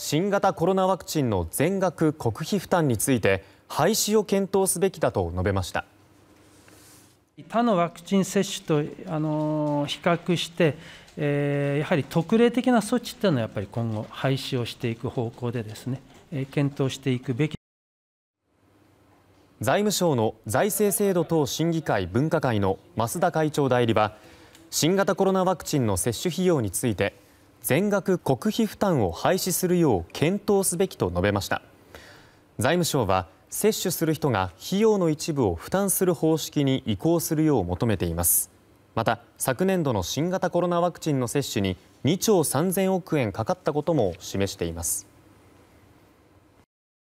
新型コロナワクチンの全額国費負担について廃止を検討すべきだと述べました他のワクチン接種とあの比較して、えー、やはり特例的な措置というのはやっぱり今後廃止をしていく方向でですね、えー、検討していくべき財務省の財政制度等審議会分科会の増田会長代理は新型コロナワクチンの接種費用について全額国費負担を廃止するよう検討すべきと述べました財務省は接種する人が費用の一部を負担する方式に移行するよう求めていますまた昨年度の新型コロナワクチンの接種に2兆3000億円かかったことも示しています